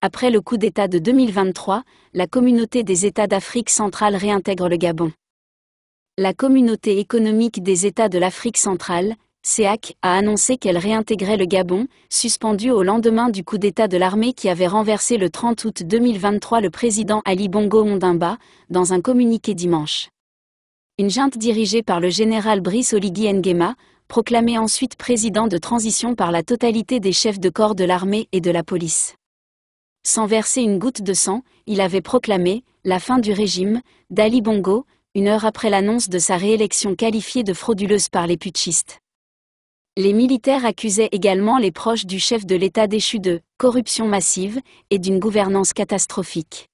Après le coup d'État de 2023, la communauté des États d'Afrique centrale réintègre le Gabon. La communauté économique des États de l'Afrique centrale, CEAC, a annoncé qu'elle réintégrait le Gabon, suspendu au lendemain du coup d'État de l'armée qui avait renversé le 30 août 2023 le président Ali Bongo Ondimba, dans un communiqué dimanche. Une junte dirigée par le général Brice Oligui Nguema, proclamé ensuite président de transition par la totalité des chefs de corps de l'armée et de la police sans verser une goutte de sang, il avait proclamé la fin du régime d'Ali Bongo, une heure après l'annonce de sa réélection qualifiée de frauduleuse par les putschistes. Les militaires accusaient également les proches du chef de l'État déchu de corruption massive et d'une gouvernance catastrophique.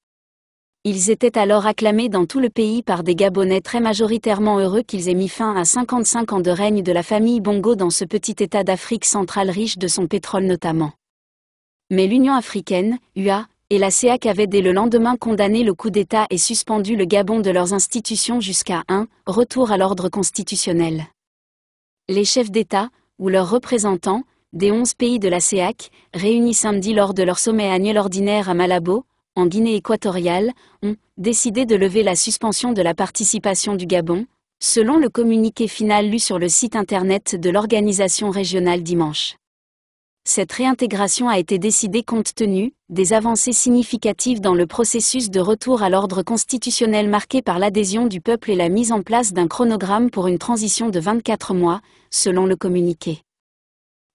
Ils étaient alors acclamés dans tout le pays par des Gabonais très majoritairement heureux qu'ils aient mis fin à 55 ans de règne de la famille Bongo dans ce petit État d'Afrique centrale riche de son pétrole notamment mais l'Union africaine, UA, et la CEAC avaient dès le lendemain condamné le coup d'État et suspendu le Gabon de leurs institutions jusqu'à un retour à l'ordre constitutionnel. Les chefs d'État, ou leurs représentants, des 11 pays de la CEAC, réunis samedi lors de leur sommet annuel ordinaire à Malabo, en Guinée équatoriale, ont décidé de lever la suspension de la participation du Gabon, selon le communiqué final lu sur le site internet de l'organisation régionale dimanche cette réintégration a été décidée compte tenu des avancées significatives dans le processus de retour à l'ordre constitutionnel marqué par l'adhésion du peuple et la mise en place d'un chronogramme pour une transition de 24 mois, selon le communiqué.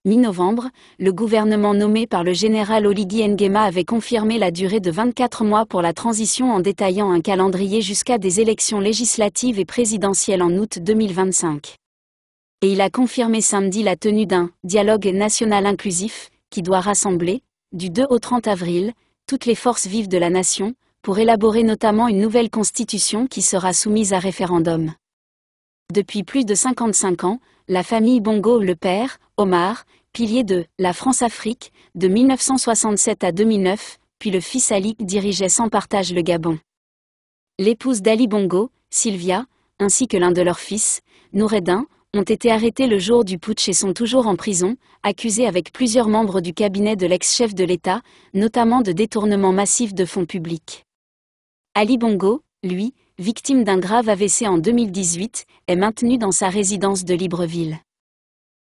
Mi-novembre, le gouvernement nommé par le général Oligui Nguema avait confirmé la durée de 24 mois pour la transition en détaillant un calendrier jusqu'à des élections législatives et présidentielles en août 2025 et il a confirmé samedi la tenue d'un dialogue national inclusif, qui doit rassembler, du 2 au 30 avril, toutes les forces vives de la nation, pour élaborer notamment une nouvelle constitution qui sera soumise à référendum. Depuis plus de 55 ans, la famille Bongo le père, Omar, pilier de la France-Afrique, de 1967 à 2009, puis le fils Ali dirigeait sans partage le Gabon. L'épouse d'Ali Bongo, Sylvia, ainsi que l'un de leurs fils, Noureddin, ont été arrêtés le jour du putsch et sont toujours en prison, accusés avec plusieurs membres du cabinet de l'ex-chef de l'État, notamment de détournement massif de fonds publics. Ali Bongo, lui, victime d'un grave AVC en 2018, est maintenu dans sa résidence de Libreville.